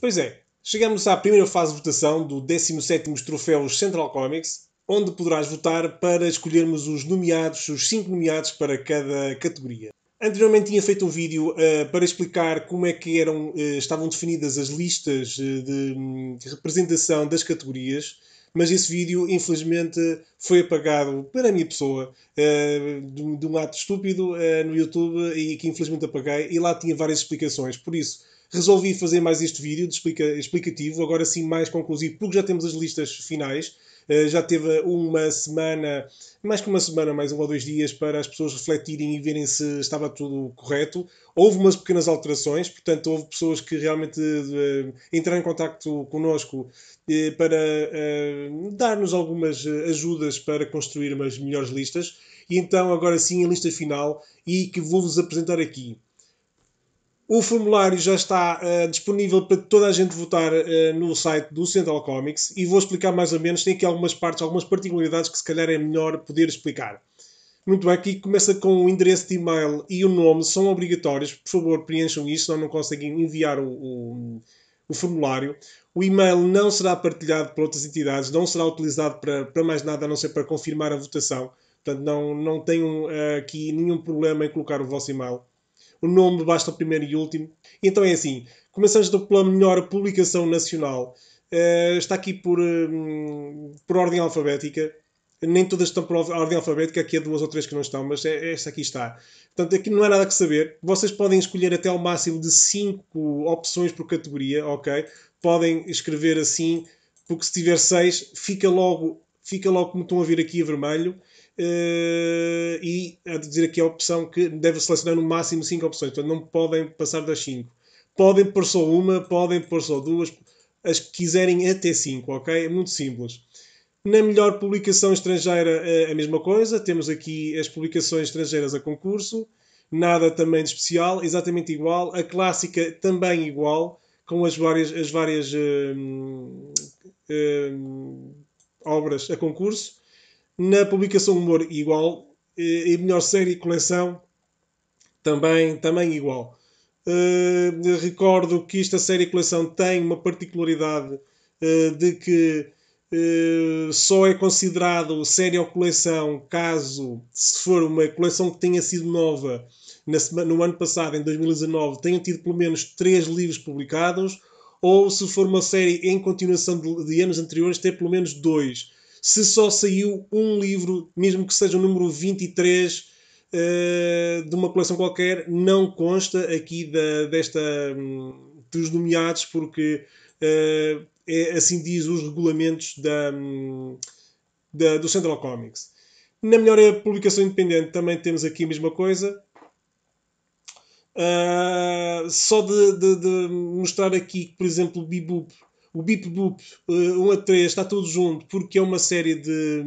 Pois é, chegamos à primeira fase de votação do 17º Troféus Central Comics, onde poderás votar para escolhermos os nomeados, os 5 nomeados para cada categoria. Anteriormente tinha feito um vídeo uh, para explicar como é que eram, uh, estavam definidas as listas eh, de, hum, de, representação das categorias, mas esse vídeo infelizmente foi apagado para a minha pessoa uh, de, de um ato estúpido no YouTube e que infelizmente apaguei e lá tinha várias explicações. Por isso, Resolvi fazer mais este vídeo de explica, explicativo, agora sim mais conclusivo, porque já temos as listas finais. Uh, já teve uma semana, mais que uma semana, mais um ou dois dias, para as pessoas refletirem e verem se estava tudo correto. Houve umas pequenas alterações, portanto, houve pessoas que realmente uh, entraram em contato connosco uh, para dar-nos algumas ajudas para construir umas melhores listas. E então, agora sim, a lista final e que vou-vos apresentar aqui. O formulário já está uh, disponível para toda a gente votar uh, no site do Central Comics e vou explicar mais ou menos. Tem aqui algumas partes, algumas particularidades que se calhar é melhor poder explicar. Muito bem, aqui começa com o endereço de e-mail e o nome, são obrigatórios. Por favor, preencham isto, senão não conseguem enviar o, o, o formulário. O e-mail não será partilhado por outras entidades, não será utilizado para, para mais nada a não ser para confirmar a votação. Portanto, não, não tenham uh, aqui nenhum problema em colocar o vosso e-mail o nome basta o primeiro e último. Então é assim, começamos pela melhor publicação nacional. Uh, está aqui por, um, eh, por ordem alfabética. Nem todas estão por ordem alfabética, aqui há duas ou três que não estão, mas é, é esta aqui está. Portanto, aqui não há nada que saber. Vocês podem escolher até o máximo de cinco opções por categoria, ok? Podem escrever assim, porque se tiver seis, fica logo fica logo como estão a vir aqui a vermelho uh, e a dizer aqui a opção que deve selecionar no máximo 5 opções, portanto não podem passar das 5. Podem pôr só uma, podem pôr só duas, as que quiserem até 5, ok? É muito simples. Na melhor publicação estrangeira, eh, a mesma coisa. Temos aqui as publicações estrangeiras a concurso. Nada também de especial, exatamente igual. A clássica também igual, com as várias, as várias eh, hum, hum, obras a concurso. Na publicação Humor, igual. Eh, e melhor série e coleção, também, também igual. Uh, recordo que esta série e coleção tem uma particularidade uh, de que uh, só é considerado série ou coleção caso, se for uma coleção que tenha sido nova semana, no ano passado, em 2019, tenham tido pelo menos três livros publicados ou se for uma série em continuação de, de anos anteriores, ter pelo menos dois. Se só saiu um livro, mesmo que seja o número 23 uh, eh, de uma coleção qualquer, não consta aqui da, desta, hum, dos nomeados, porque uh, é, assim diz os regulamentos da, hum, da, do Central Comics. Na melhor publicação independente também temos aqui a mesma coisa. Uh, só de, de, de, mostrar aqui que, por exemplo, o Biboop, o Bip Boop uh, ah, 1 a 3 está tudo junto porque é uma série de.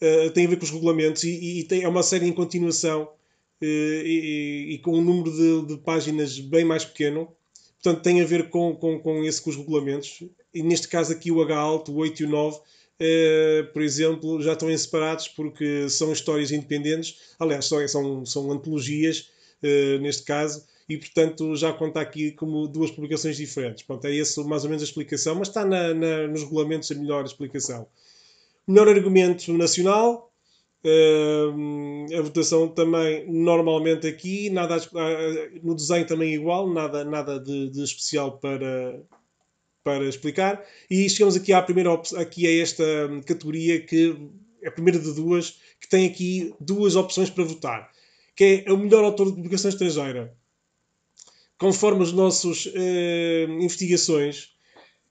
Uh, tem a ver com os regulamentos e, e tem, é uma série em continuação e, e, com um número de, de, páginas bem mais pequeno. Portanto, tem a ver com, com, com esse com os regulamentos. E neste caso aqui o H alto, o 8 e o 9, por exemplo, já estão separados porque são histórias independentes. Aliás, são, são, são antologias eh, neste caso, e portanto já conta aqui como duas publicações diferentes. Pronto, é essa mais ou menos a explicação, mas está na, na, nos regulamentos a melhor explicação. Melhor argumento nacional. Uh, a votação também normalmente aqui, nada uh, no desenho também é igual, nada, nada de, de, especial para, para explicar. E chegamos aqui à primeira aqui a esta hum, categoria que é a primeira de duas, que tem aqui duas opções para votar que é o melhor autor de publicação estrangeira. Conforme as nossas eh, investigações,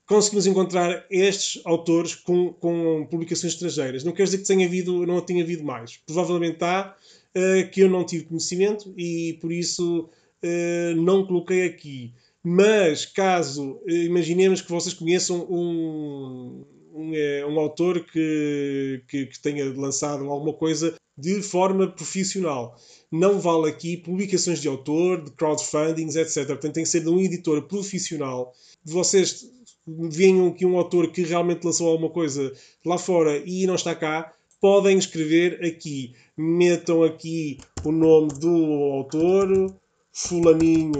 conseguimos encontrar estes autores com, com publicações estrangeiras. Não quer dizer que tenha havido, não tenha havido mais. Provavelmente há eh, que eu não tive conhecimento e por isso eh, não coloquei aqui. Mas caso imaginemos que vocês conheçam um, um, um autor que, que, que tenha lançado alguma coisa de forma profissional não vale aqui publicações de autor, de crowdfundings, etc. Portanto, tem que ser de um editor profissional. Vocês venham que um autor que realmente lançou alguma coisa lá fora e não está cá, podem escrever aqui. Metam aqui o nome do autor, fulaninho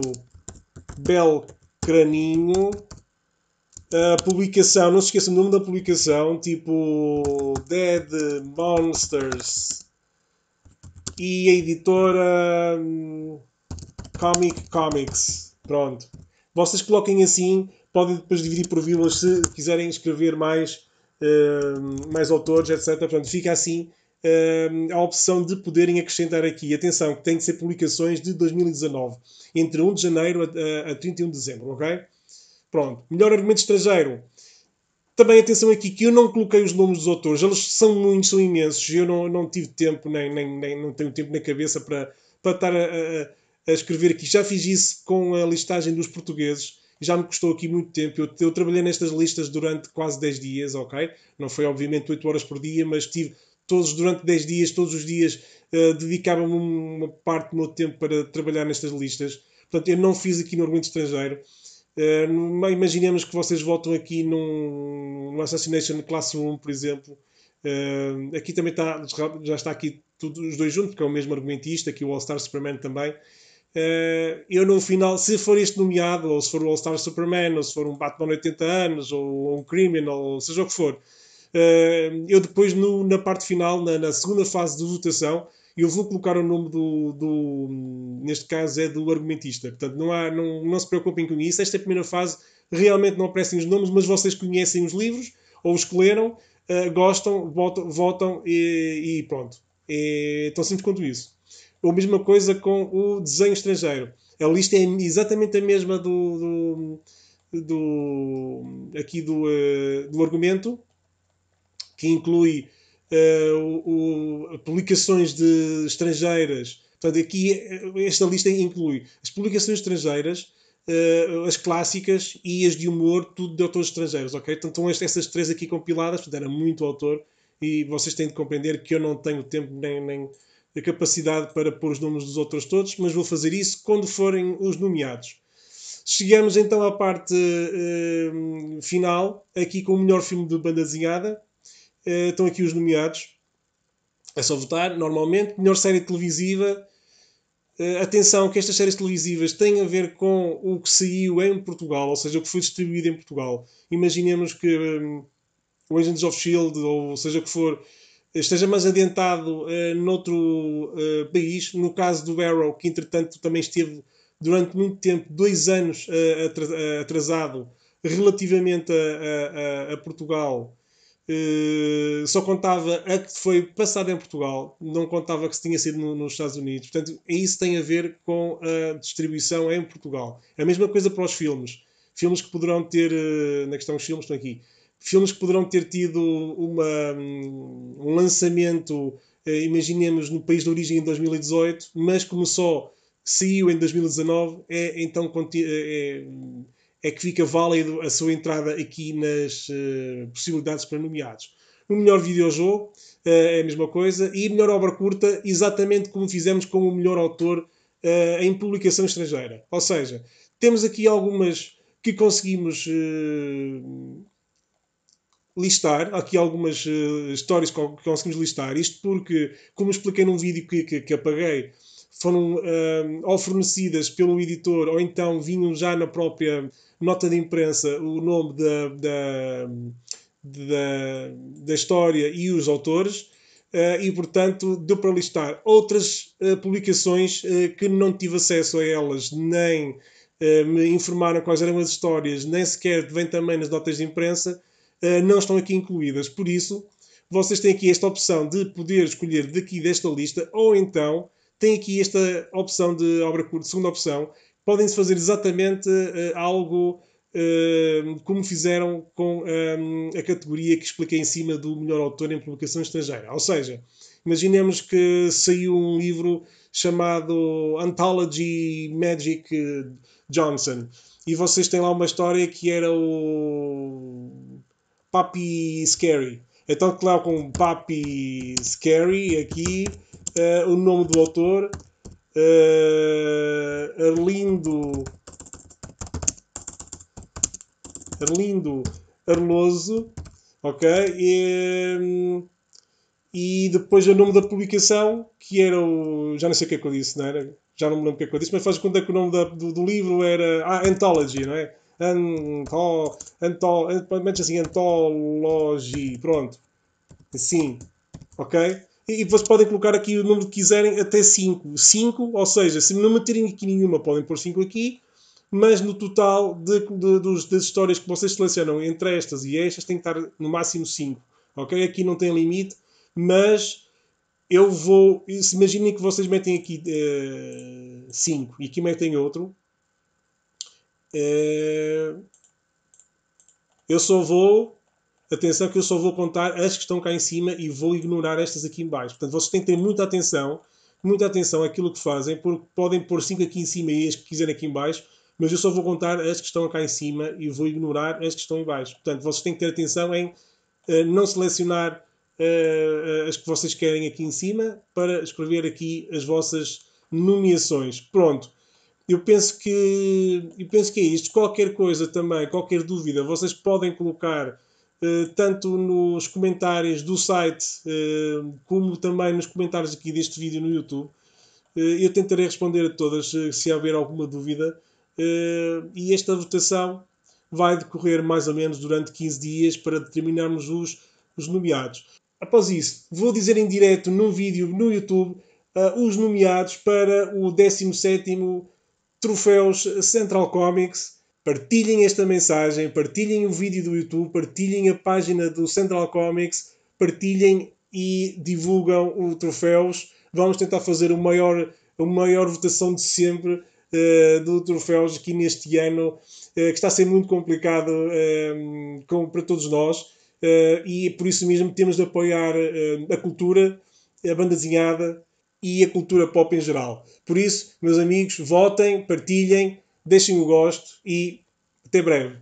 Belcraninho. A publicação, não se esqueçam o nome da publicação, tipo Dead Monsters e a editora hum, Comic Comics. Pronto. Vocês coloquem assim, podem depois dividir por vírgulas se quiserem escrever mais, hum, mais autores, etc. pronto fica assim hum, a opção de poderem acrescentar aqui. Atenção, que tem de ser publicações de 2019, entre 1 de janeiro a, a, a 31 de dezembro, ok? Pronto. Melhor argumento estrangeiro também atenção aqui que eu não coloquei os nomes dos autores, eles são muitos, são imensos, eu não, não tive tempo, nem, nem, nem não tenho tempo na cabeça para, para estar a, a, escrever aqui. Já fiz isso com a listagem dos portugueses, já me custou aqui muito tempo. Eu, eu trabalhei nestas listas durante quase 10 dias, ok? Não foi obviamente 8 horas por dia, mas tive todos durante 10 dias, todos os dias, uh, dedicava-me uma parte do meu tempo para trabalhar nestas listas. Portanto, eu não fiz aqui no argumento estrangeiro. Uh, imaginemos que vocês votam aqui num, num Assassination Classroom, por exemplo. Uh, aqui também está, já está aqui tudo, os dois juntos, porque é o mesmo argumentista, aqui o All-Star Superman também. Uh, eu no final, se for este nomeado, ou se for o All-Star Superman, ou se for um Batman 80 anos, ou, ou um Criminal, ou seja o que for, eu depois no, na parte final, na, na segunda fase de votação, eu vou colocar o nome do, do neste caso, é do argumentista. Portanto, não, há, não, não se preocupem com isso. Esta é primeira fase realmente não aparecem os nomes, mas vocês conhecem os livros, ou os que leram, uh, eh, gostam, votam, votam e, e pronto. É tão simples quanto isso. A mesma coisa com o desenho estrangeiro. A lista é exatamente a mesma do, do, do aqui do, uh, do argumento, que inclui eh, o, o, publicações de estrangeiras. Portanto, aqui eh, esta lista inclui as publicações estrangeiras, eh, as clássicas e as de humor, tudo de autores estrangeiros, ok? Então, estão estas três aqui compiladas, portanto, era muito autor e vocês têm de compreender que eu não tenho tempo nem, nem a capacidade para pôr os nomes dos autores todos, mas vou fazer isso quando forem os nomeados. Chegamos então à parte uh, final, aqui com o melhor filme de banda desenhada, eh, estão aqui os nomeados. É só votar, normalmente. Melhor série televisiva. Uh, atenção que estas séries televisivas têm a ver com o que saiu em Portugal, ou seja, o que foi distribuído em Portugal. Imaginemos que um, eh, o Agents of S.H.I.E.L.D., ou seja o que for, esteja mais adiantado uh, noutro uh, país. No caso do Arrow, que entretanto também esteve durante muito tempo, dois anos atrasado, relativamente a, a, a Portugal, eh, só contava a que foi passada em Portugal, não contava que se tinha sido no, nos Estados Unidos. Portanto, isso tem a ver com a distribuição em Portugal. A mesma coisa para os filmes. Filmes que poderão ter, eh, na questão dos filmes, estão aqui, filmes que poderão ter tido uma, hum, um lançamento, eh, imaginemos, no país de origem em 2018, mas como só saiu em 2019, é então. é, é que fica válido a sua entrada aqui nas uh, possibilidades para nomeados. O melhor videojogo uh, é a mesma coisa e a melhor obra curta, exatamente como fizemos com o melhor autor uh, em publicação estrangeira. Ou seja, temos aqui algumas que conseguimos listar, aqui algumas histórias que conseguimos listar. Isto porque, como expliquei num vídeo que, que, que apaguei, foram uh, fornecidas pelo editor ou então vinham já na própria nota de imprensa o nome da, da, da, da história e os autores. Uh, e portanto deu para listar outras uh, publicações uh, que não tive acesso a elas, nem me informaram quais eram as histórias, nem sequer vêm também nas notas de imprensa, não estão aqui incluídas. Por isso, vocês têm aqui esta opção de poder escolher daqui desta lista, ou então tem aqui esta opção de obra curta, segunda opção, podem-se fazer exatamente uh, algo uh, como fizeram com um, eh, a categoria que expliquei em cima do melhor autor em publicação estrangeira. Ou seja, imaginemos que saiu um livro chamado Anthology Magic Johnson e vocês têm lá uma história que era o Papi Scary. É então, claro, com Papi Scary aqui uh, o nome do autor, uh, Arlindo. Arlindo Arloso, ok? E, e depois o nome da publicação, que era o. Já não sei o que é que eu disse, não era? Já não me lembro o que é que eu disse, mas faz conta que o nome da, do, do, livro era. Ah, Anthology, não é? Anto, anto, anto, assim, Anthology, pronto. sim ok? e vocês podem colocar aqui o número que quiserem até 5. 5, ou seja, se não meterem aqui nenhuma, podem pôr 5 aqui, mas no total de, de, das histórias que vocês selecionam entre estas e estas tem que estar no máximo 5. Ok? Aqui não tem limite, mas eu vou. Se imaginem que vocês metem aqui 5 uh, eh, e aqui metem outro. Uh, eu só vou atenção que eu só vou contar as que estão cá em cima e vou ignorar estas aqui em baixo. Portanto, vocês têm que ter muita atenção, muita atenção àquilo que fazem, porque podem pôr 5 aqui em cima e as que quiserem aqui em baixo, mas eu só vou contar as que estão cá em cima e vou ignorar as que estão em baixo. Portanto, vocês têm que ter atenção em uh, não selecionar uh, as que vocês querem aqui em cima para escrever aqui as vossas nomeações. Pronto. Eu penso que, eu penso que é isto. Qualquer coisa também, qualquer dúvida, vocês podem colocar eh, tanto nos comentários do site eh, como também nos comentários aqui deste vídeo no YouTube. Eh, eu tentarei responder a todas se houver alguma dúvida. E esta votação vai decorrer mais ou menos durante 15 dias para determinarmos os, os nomeados. Após isso, vou dizer em direto num vídeo no YouTube os nomeados para o 17 Troféus Central Comics Partilhem esta mensagem, partilhem o vídeo do YouTube, partilhem a página do Central Comics, partilhem e divulgam o troféus. Vamos tentar fazer o maior, a maior votação de sempre uh, do troféus aqui neste ano, uh, que está a ser muito complicado uh, com, para todos nós. e é por isso mesmo temos de apoiar a cultura, a banda desenhada e a cultura pop em geral. Por isso, meus amigos, votem, partilhem Deixem o gosto e até breve.